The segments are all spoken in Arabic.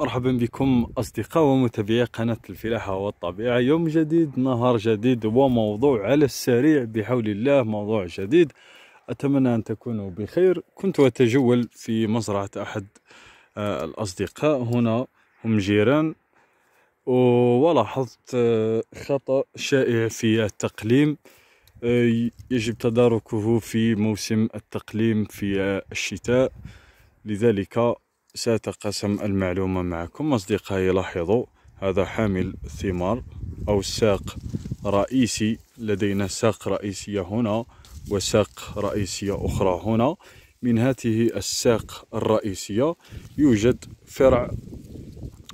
مرحبا بكم أصدقاء ومتابعي قناة الفلاحة والطبيعة يوم جديد نهار جديد وموضوع على السريع بحول الله موضوع جديد أتمنى أن تكونوا بخير كنت أتجول في مزرعة أحد آه، الأصدقاء هنا هم جيران ولاحظت آه، خطأ شائع في التقليم آه، يجب تداركه في موسم التقليم في الشتاء لذلك سأتقاسم المعلومة معكم أصدقائي لاحظوا هذا حامل الثمار أو ساق رئيسي لدينا ساق رئيسية هنا وساق رئيسية أخرى هنا من هذه الساق الرئيسية يوجد فرع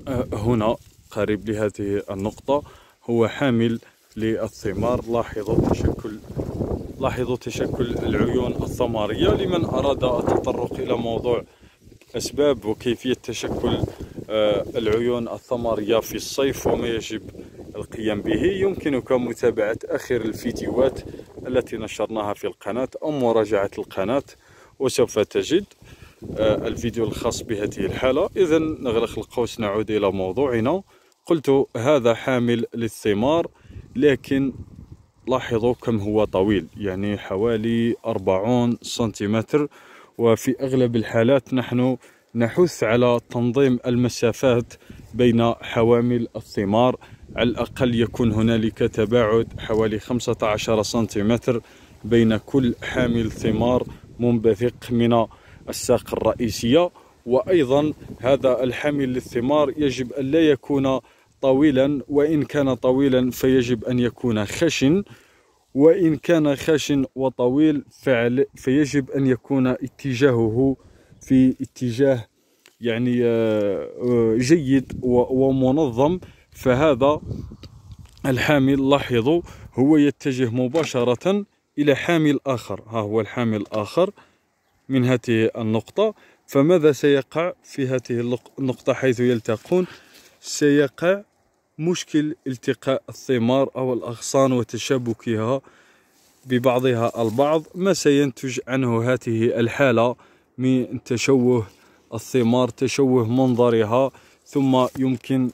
آه، هنا قريب لهذه النقطة هو حامل للثمار لاحظوا تشكل لاحظوا تشكل العيون الثمرية لمن أراد التطرق إلى موضوع أسباب وكيفية تشكل آه، العيون الثمرية في الصيف وما يجب القيام به يمكنك متابعة آخر الفيديوهات التي نشرناها في القناة أو مراجعة القناة وسوف تجد آه، الفيديو الخاص بهذه الحالة إذا نغلق القوس نعود إلى موضوعنا قلت هذا حامل للثمار لكن لاحظوا كم هو طويل يعني حوالي 40 سنتيمتر وفي أغلب الحالات نحن نحث على تنظيم المسافات بين حوامل الثمار على الأقل يكون هنالك تباعد حوالي 15 سنتيمتر بين كل حامل ثمار منبثق من الساق الرئيسية وأيضا هذا الحامل للثمار يجب أن لا يكون طويلا وإن كان طويلا فيجب أن يكون خشن وإن كان خشن وطويل فعل فيجب أن يكون اتجاهه في اتجاه يعني آه، آه، جيد ومنظم فهذا الحامل لاحظوا هو يتجه مباشرة إلى حامل آخر ها هو الحامل الآخر من هذه النقطة فماذا سيقع في هذه النقطة حيث يلتقون سيقع مشكل التقاء الثمار أو الأغصان وتشابكها ببعضها البعض ما سينتج عنه هذه الحالة من تشوه الثمار تشوه منظرها ثم يمكن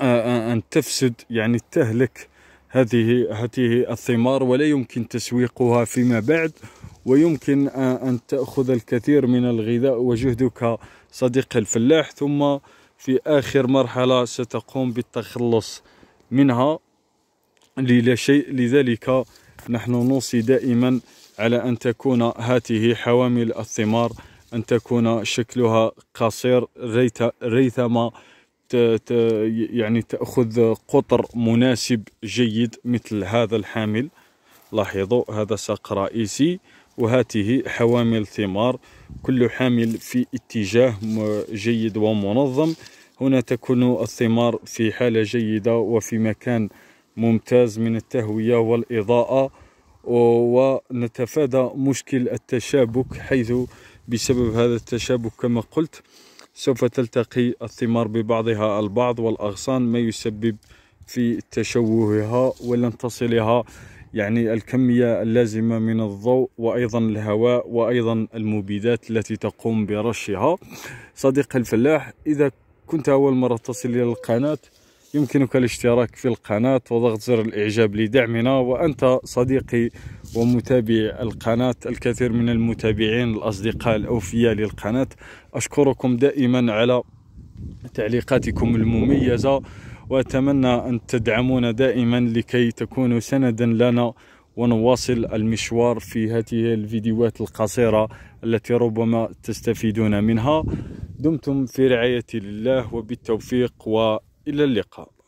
آه، آه، أن تفسد يعني تهلك هذه هذه الثمار ولا يمكن تسويقها فيما بعد ويمكن آه، أن تأخذ الكثير من الغذاء وجهدك صديق الفلاح ثم في آخر مرحلة ستقوم بالتخلص منها للا شيء لذلك نحن نوصي دائما على أن تكون هاته حوامل الثمار أن تكون شكلها قصير ريثما يعني تأخذ قطر مناسب جيد مثل هذا الحامل لاحظوا هذا ساق رئيسي وهاته حوامل ثمار كل حامل في اتجاه جيد ومنظم هنا تكون الثمار في حالة جيدة وفي مكان ممتاز من التهوية والإضاءة ونتفادى مشكل التشابك حيث بسبب هذا التشابك كما قلت سوف تلتقي الثمار ببعضها البعض والأغصان ما يسبب في تشوهها ولن تصلها يعني الكمية اللازمة من الضوء وأيضا الهواء وأيضا المبيدات التي تقوم برشها صديق الفلاح إذا كنت أول مرة تصل إلى القناة يمكنك الاشتراك في القناة وضغط زر الإعجاب لدعمنا وأنت صديقي ومتابعي القناة الكثير من المتابعين الأصدقاء الأوفياء للقناة أشكركم دائما على تعليقاتكم المميزة وأتمنى أن تدعمونا دائما لكي تكونوا سندا لنا ونواصل المشوار في هذه الفيديوهات القصيرة التي ربما تستفيدون منها دمتم في رعاية الله وبالتوفيق وإلى اللقاء